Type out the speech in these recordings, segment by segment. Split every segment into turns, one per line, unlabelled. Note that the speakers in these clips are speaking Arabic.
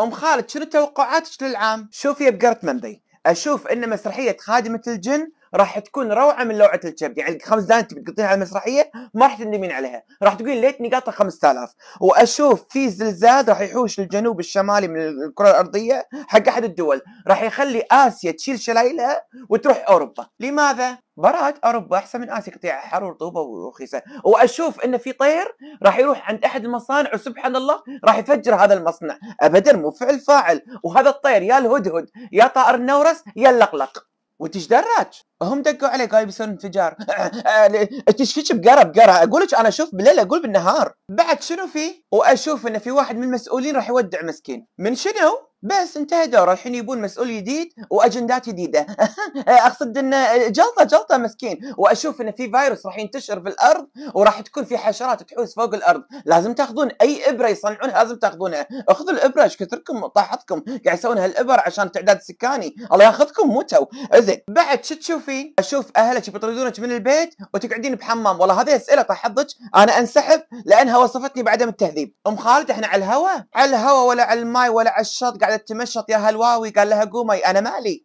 ام خالد شنو توقعاتك للعام؟ شوفي بقرت مندي اشوف ان مسرحيه خادمه الجن راح تكون روعه من لوعه الكبد يعني خمس دقائق انت بتقطيها على المسرحيه ما راح تندمين عليها راح تقولين ليتني قاطع 5000 واشوف في زلزال راح يحوش الجنوب الشمالي من الكره الارضيه حق احد الدول راح يخلي اسيا تشيل شلايلها وتروح اوروبا لماذا براءه اوروبا احسن من اسيا قطيع حر ورطوبه ورخيصه واشوف ان في طير راح يروح عند احد المصانع وسبحان الله راح يفجر هذا المصنع ابدا مو فعل فاعل وهذا الطير يا الهدهد يا طائر النورس يا اللقلق وتش دراج هم دقوا علي قالوا بيسوون انفجار ايش آه، آه، فيك بقره بقره اقول لك انا اشوف بالليل اقول بالنهار بعد شنو في واشوف انه في واحد من المسؤولين راح يودع مسكين من شنو بس انتهى دوره الحين يبون مسؤول جديد واجندات جديده اقصد انه جلطه جلطه مسكين واشوف انه في فيروس راح ينتشر في الارض وراح تكون في حشرات تحوس فوق الارض لازم تاخذون اي ابره يصنعونها لازم تاخذونها اخذوا الابره ايش كثركم طاحتكم قاعد يسوون هالابر عشان تعداد سكاني الله ياخذكم موتوا زين بعد شو تشوف تشوفين اشوف اهلك بيطردونك من البيت وتقعدين بحمام والله هذه اسئله تحضج حظك انا انسحب لانها وصفتني بعدم التهذيب ام خالد احنا على الهواء على الهواء ولا على الماي ولا على الشط قاعده تمشط يا هلواوي قال لها قومي انا مالي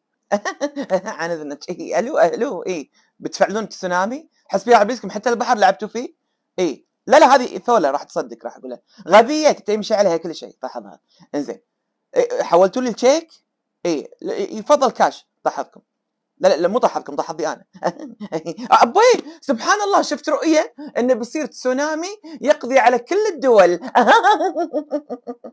عن اذنك إيه الو الو اي بتفعلون تسونامي حسبي على بيسكم حتى البحر لعبتوا فيه اي لا لا هذه ثوله راح تصدق راح اقولها غبيه تمشي عليها كل شيء طحضها انزين إيه حولتوا لي الشيك اي يفضل كاش لاحظكم لا لا, لا مو ضحك بي انا ابوي سبحان الله شفت رؤيه انه بيصير تسونامي يقضي على كل الدول